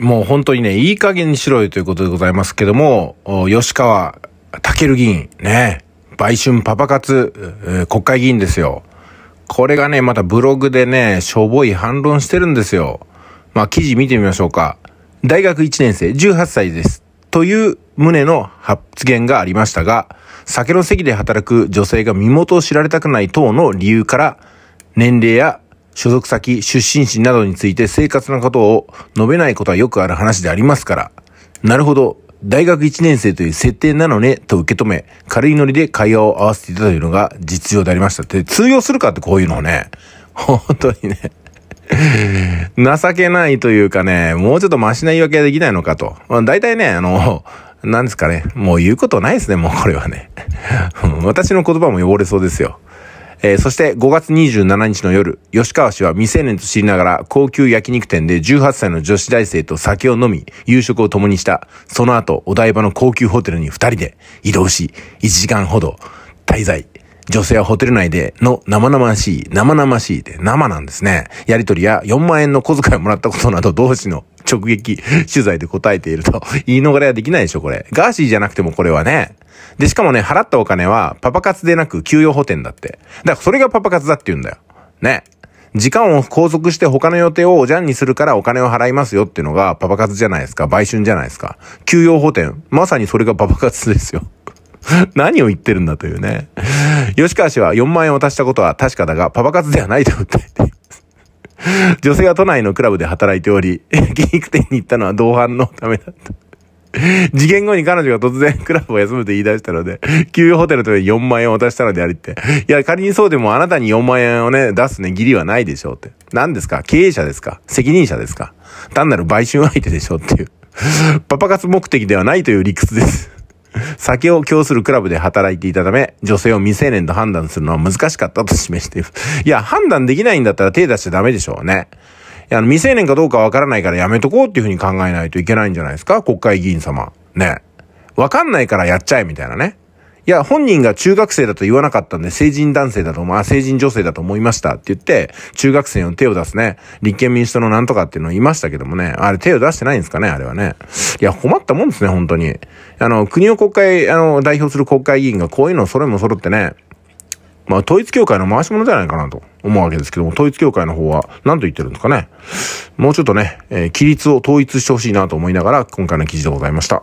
もう本当にね、いい加減にしろよということでございますけども、吉川健議員、ね、売春パパ活、えー、国会議員ですよ。これがね、またブログでね、しょぼい反論してるんですよ。まあ、記事見てみましょうか。大学1年生、18歳です。という旨の発言がありましたが、酒の席で働く女性が身元を知られたくない等の理由から、年齢や所属先、出身地などについて生活のことを述べないことはよくある話でありますから、なるほど、大学1年生という設定なのねと受け止め、軽いノリで会話を合わせていたというのが実情でありました通用するかってこういうのをね、本当にね情けないというかね、もうちょっとマシな言い訳ができないのかと。まあ、大体ね、あの、なんですかね、もう言うことないですね、もうこれはね。私の言葉も汚れそうですよ。えー、そして5月27日の夜、吉川氏は未成年と知りながら高級焼肉店で18歳の女子大生と酒を飲み、夕食を共にした。その後、お台場の高級ホテルに2人で移動し、1時間ほど滞在。女性はホテル内での生々しい、生々しいで生なんですね。やりとりや4万円の小遣いをもらったことなど同士の直撃取材で答えていると言い逃れはできないでしょ、これ。ガーシーじゃなくてもこれはね。で、しかもね、払ったお金はパパ活でなく給与補填だって。だからそれがパパ活だって言うんだよ。ね。時間を拘束して他の予定をおじゃんにするからお金を払いますよっていうのがパパ活じゃないですか。売春じゃないですか。給与補填。まさにそれがパパ活ですよ。何を言ってるんだというね。吉川氏は4万円をしたことは確かだが、パパ活ではないと訴えています。女性が都内のクラブで働いており、筋 肉店に行ったのは同伴のためだった。次 元後に彼女が突然クラブを休むと言い出したので、給与ホテルと4万円を渡したのでありって。いや、仮にそうでもあなたに4万円をね、出すね、義理はないでしょうって。何ですか経営者ですか責任者ですか単なる買収相手でしょうっていう。パパ活目的ではないという理屈です。酒を供するクラブで働いていたため、女性を未成年と判断するのは難しかったと示している。いや、判断できないんだったら手出しちゃダメでしょうね。あの、未成年かどうかわからないからやめとこうっていうふうに考えないといけないんじゃないですか国会議員様。ね。わかんないからやっちゃえみたいなね。いや、本人が中学生だと言わなかったんで、成人男性だと、まあ、成人女性だと思いましたって言って、中学生に手を出すね、立憲民主党のなんとかっていうのを言いましたけどもね、あれ手を出してないんですかね、あれはね。いや、困ったもんですね、本当に。あの、国を国会、あの、代表する国会議員がこういうのをそれも揃ってね、まあ、統一協会の回し者じゃないかなと思うわけですけども、統一協会の方は何と言ってるんですかね。もうちょっとね、えー、規律を統一してほしいなと思いながら、今回の記事でございました。